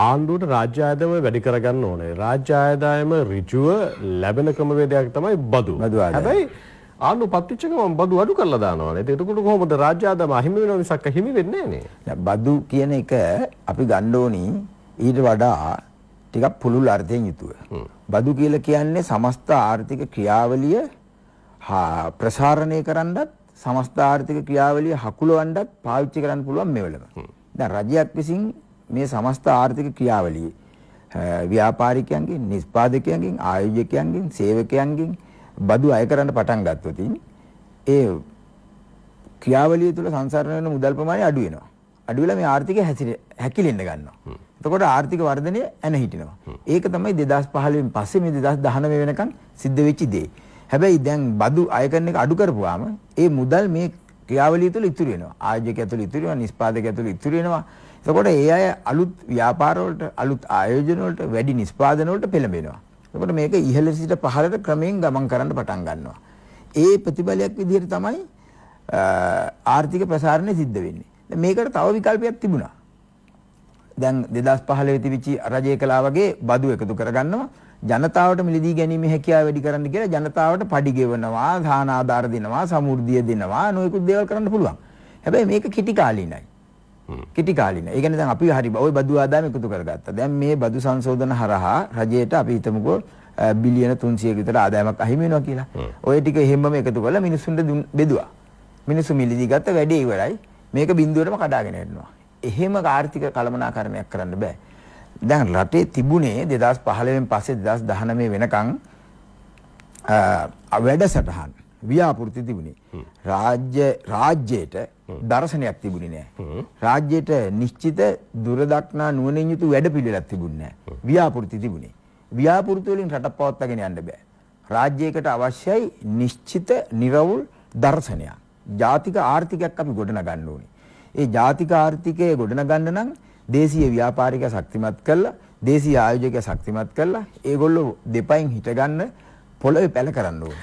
ආණ්ඩුවට රාජ්‍ය ආයතනය වැඩි කරගන්න ඕනේ. රාජ්‍ය ආයතනයම ඍජුව ලැබෙන ක්‍රමවේදයක් තමයි බදු. හැබැයි ආණ්ඩුව පත්විච්ච ගමන් බදු අඩු කරලා දානවා නේද? එතකොට කොහොමද රාජ්‍ය ආයතන අහිමි වෙනව මිසක් හිමි වෙන්නේ නැහැ බදු කියන එක අපි ගන්න ඕනි ඊට වඩා ටිකක් පුළුල් අර්ථයෙන් යුතුව. බදු කියලා කියන්නේ සමස්ත ආර්ථික ක්‍රියාවලිය ප්‍රසාරණය කරන්නත් සමස්ත ආර්ථික ක්‍රියාවලිය හකුලවන්නත් පාවිච්චි කරන්න පුළුවන් මෙවලම. දැන් රජයක් විසින් මේ සමස්ත ආර්ථික ක්‍රියාවලියේ ව්‍යාපාරිකයන්ගෙන් නිෂ්පාදකයන්ගෙන් ආයෝජකයන්ගෙන් සේවකයන්ගෙන් බදු අය කරන්න පටන් ගත්තොත් ඒ ක්‍රියාවලිය තුළ සංසරණ වෙන මුදල් ප්‍රමාණය අඩු වෙනවා. අඩු වෙලා මේ ආර්ථිකය හැකිලෙන්න ගන්නවා. එතකොට ආර්ථික වර්ධනය ඇන හිටිනවා. ඒක තමයි 2015න් පස්සේ මේ 2019 වෙනකන් සිද්ධ වෙච්ච දේ. හැබැයි දැන් බදු අය කරන එක අඩු කරපුවාම ඒ මුදල් මේ ක්‍රියාවලිය තුළ ඉතුරු වෙනවා. ආයෝජක ඇතුළේ ඉතුරු වෙනවා, නිෂ්පාදක ඇතුළේ ඉතුරු වෙනවා. එතකොට ඒ අය අලුත් ව්‍යාපාර වලට, අලුත් ආයෝජන වලට, වැඩි නිෂ්පාදන වලට පෙළඹෙනවා. එතකොට මේක ඉහළ සිට පහළට ක්‍රමයෙන් ගමන් කරන්න පටන් ගන්නවා. ඒ ප්‍රතිඵලයක් විදිහට තමයි ආර්ථික ප්‍රසාරණය සිද්ධ වෙන්නේ. මේකට තව විකල්පයක් තිබුණා. දැන් 2015 තිබිච්ච රජය කලා වගේ බදු එකතු කරගන්නවා. ජනතාවට මිලදී ගැනීම හැකියාව වැඩි කරන්න කියලා ජනතාවට padi ගෙවනවා, ඝාන ආධාර දෙනවා, සමෘද්ධිය දෙනවා, නොයෙකුත් දේවල් කරන්න පුළුවන්. හැබැයි මේක කිටි කාලිනයි. කිටි කාලිනයි. ඒ කියන්නේ දැන් අපි හරි ওই බදු ආදායම එකතු කරගත්තා. දැන් මේ බදු සංශෝධන හරහා රජයට අපි හිතමුකෝ බිලියන 300ක විතර ආදායමක් අහිමි වෙනවා කියලා. ওই ටික එහෙම්ම එකතු කරලා මිනිස්සුන්ට බෙදුවා. මිනිස්සු මිලදී ගත්ත වැඩේ ඉවරයි. මේක බිඳුවටම කඩාගෙන යනවා. එහෙම ආර්ථික කළමනාකරණයක් කරන්න බෑ. දැන් රටේ තිබුණේ 2015 වෙනි පස්සේ 2019 වෙනකන් වැඩසටහන් ව්‍යාපෘති තිබුණේ රාජ්‍ය රාජ්‍යයට දර්ශනයක් තිබුණේ නෑ රාජ්‍යයට නිශ්චිත දුරදක්නා නුවණින් යුතු වැඩපිළිවෙලක් තිබුණේ නෑ ව්‍යාපෘති තිබුණේ ව්‍යාපෘති වලින් රට පවත්වාගෙන යන්න බෑ රාජ්‍යයකට අවශ්‍යයි නිශ්චිත නිර්වුල් දර්ශනයක් ජාතික ආර්ථිකයක් අපි ගොඩනගන්න ඕනේ ඒ ජාතික ආර්ථිකය ගොඩනගන්න නම් දේශීය ව්‍යාපාරිකය ශක්තිමත් කළා, දේශීය ආයෝජකය ශක්තිමත් කළා. ඒගොල්ලෝ දෙපයින් හිටගන්න පොළවේ පැල කරන්න ඕනේ.